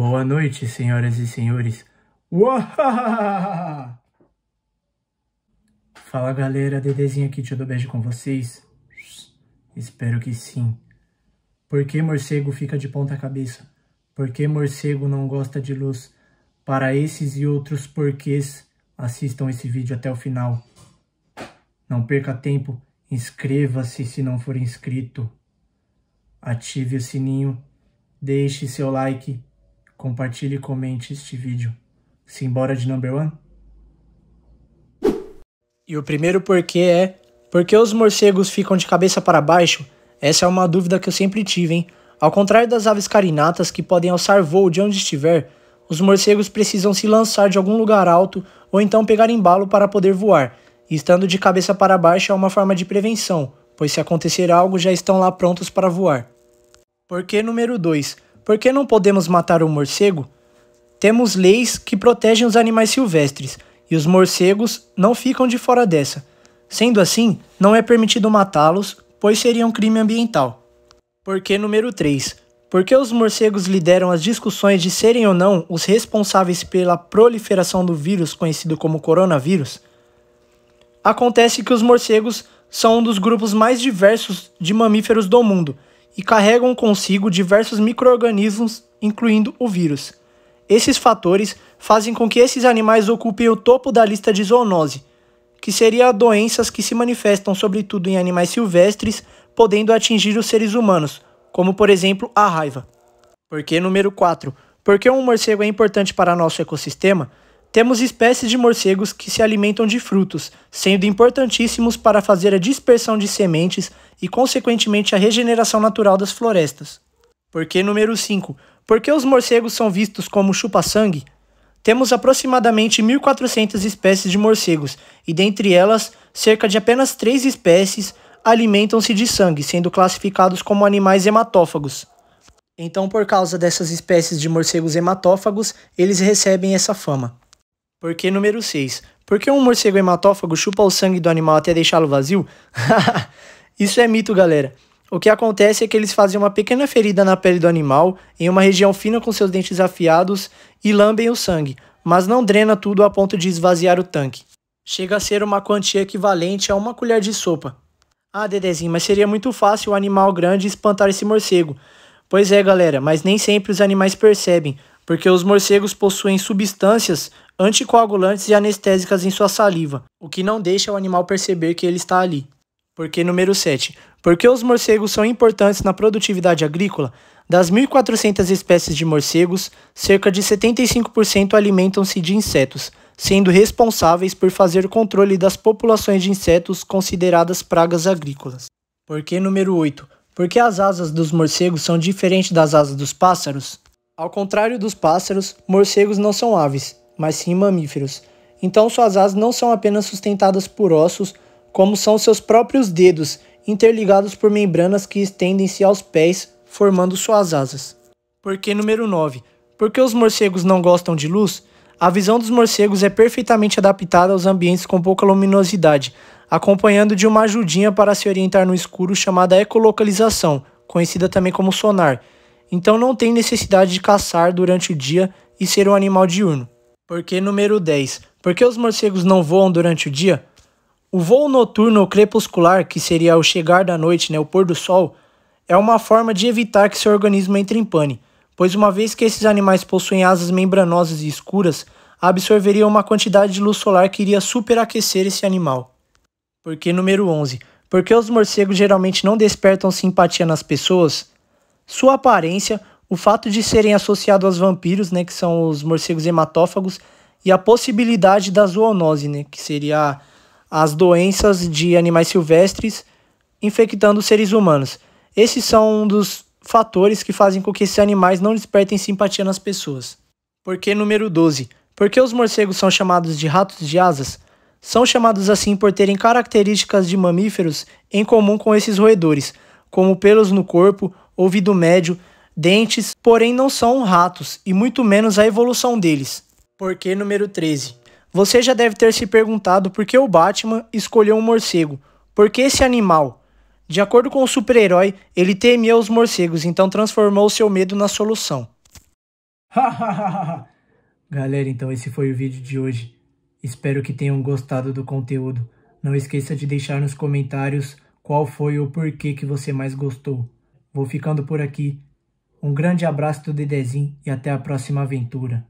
Boa noite, senhoras e senhores. Uau! Fala galera, Dedezinho aqui, tio do beijo com vocês. Espero que sim. Por que morcego fica de ponta cabeça? Por que morcego não gosta de luz? Para esses e outros porquês, assistam esse vídeo até o final. Não perca tempo, inscreva-se se não for inscrito. Ative o sininho, deixe seu like compartilhe e comente este vídeo. Simbora de number one? E o primeiro porquê é: por que os morcegos ficam de cabeça para baixo? Essa é uma dúvida que eu sempre tive, hein? Ao contrário das aves carinatas que podem alçar voo de onde estiver, os morcegos precisam se lançar de algum lugar alto ou então pegar embalo para poder voar. E estando de cabeça para baixo é uma forma de prevenção, pois se acontecer algo já estão lá prontos para voar. Porquê número 2? Por que não podemos matar o morcego? Temos leis que protegem os animais silvestres e os morcegos não ficam de fora dessa. Sendo assim, não é permitido matá-los, pois seria um crime ambiental. Por que número 3? Por que os morcegos lideram as discussões de serem ou não os responsáveis pela proliferação do vírus conhecido como coronavírus? Acontece que os morcegos são um dos grupos mais diversos de mamíferos do mundo e carregam consigo diversos microorganismos, incluindo o vírus. Esses fatores fazem com que esses animais ocupem o topo da lista de zoonose, que seria doenças que se manifestam sobretudo em animais silvestres, podendo atingir os seres humanos, como por exemplo a raiva. Porque número 4? Porque um morcego é importante para nosso ecossistema? Temos espécies de morcegos que se alimentam de frutos, sendo importantíssimos para fazer a dispersão de sementes e, consequentemente, a regeneração natural das florestas. Porque número 5? Por que os morcegos são vistos como chupa-sangue? Temos aproximadamente 1.400 espécies de morcegos, e dentre elas, cerca de apenas 3 espécies alimentam-se de sangue, sendo classificados como animais hematófagos. Então, por causa dessas espécies de morcegos hematófagos, eles recebem essa fama. Por que número 6? Por que um morcego hematófago chupa o sangue do animal até deixá-lo vazio? Isso é mito, galera. O que acontece é que eles fazem uma pequena ferida na pele do animal, em uma região fina com seus dentes afiados, e lambem o sangue, mas não drena tudo a ponto de esvaziar o tanque. Chega a ser uma quantia equivalente a uma colher de sopa. Ah, Dedezinho, mas seria muito fácil o um animal grande espantar esse morcego. Pois é, galera, mas nem sempre os animais percebem porque os morcegos possuem substâncias anticoagulantes e anestésicas em sua saliva, o que não deixa o animal perceber que ele está ali. Porque número 7. Porque os morcegos são importantes na produtividade agrícola, das 1.400 espécies de morcegos, cerca de 75% alimentam-se de insetos, sendo responsáveis por fazer o controle das populações de insetos consideradas pragas agrícolas. Porque número 8. Porque as asas dos morcegos são diferentes das asas dos pássaros? Ao contrário dos pássaros, morcegos não são aves, mas sim mamíferos. Então suas asas não são apenas sustentadas por ossos, como são seus próprios dedos, interligados por membranas que estendem-se aos pés, formando suas asas. Por que número 9? Porque os morcegos não gostam de luz? A visão dos morcegos é perfeitamente adaptada aos ambientes com pouca luminosidade, acompanhando de uma ajudinha para se orientar no escuro chamada ecolocalização, conhecida também como sonar então não tem necessidade de caçar durante o dia e ser um animal diurno. Porque número 10. Por que os morcegos não voam durante o dia? O voo noturno ou crepuscular, que seria o chegar da noite, né, o pôr do sol, é uma forma de evitar que seu organismo entre em pane, pois uma vez que esses animais possuem asas membranosas e escuras, absorveriam uma quantidade de luz solar que iria superaquecer esse animal. Porque número 11. Porque os morcegos geralmente não despertam simpatia nas pessoas, sua aparência, o fato de serem associados aos vampiros, né, que são os morcegos hematófagos, e a possibilidade da zoonose, né, que seria as doenças de animais silvestres infectando seres humanos. Esses são um dos fatores que fazem com que esses animais não despertem simpatia nas pessoas. Por que número 12? Por que os morcegos são chamados de ratos de asas? São chamados assim por terem características de mamíferos em comum com esses roedores, como pelos no corpo, ouvido médio, dentes, porém não são ratos e muito menos a evolução deles. Porquê número 13? Você já deve ter se perguntado por que o Batman escolheu um morcego. Por que esse animal? De acordo com o super-herói, ele temia os morcegos, então transformou seu medo na solução. Galera, então esse foi o vídeo de hoje. Espero que tenham gostado do conteúdo. Não esqueça de deixar nos comentários qual foi o porquê que você mais gostou. Vou ficando por aqui. Um grande abraço do Dedezinho e até a próxima aventura.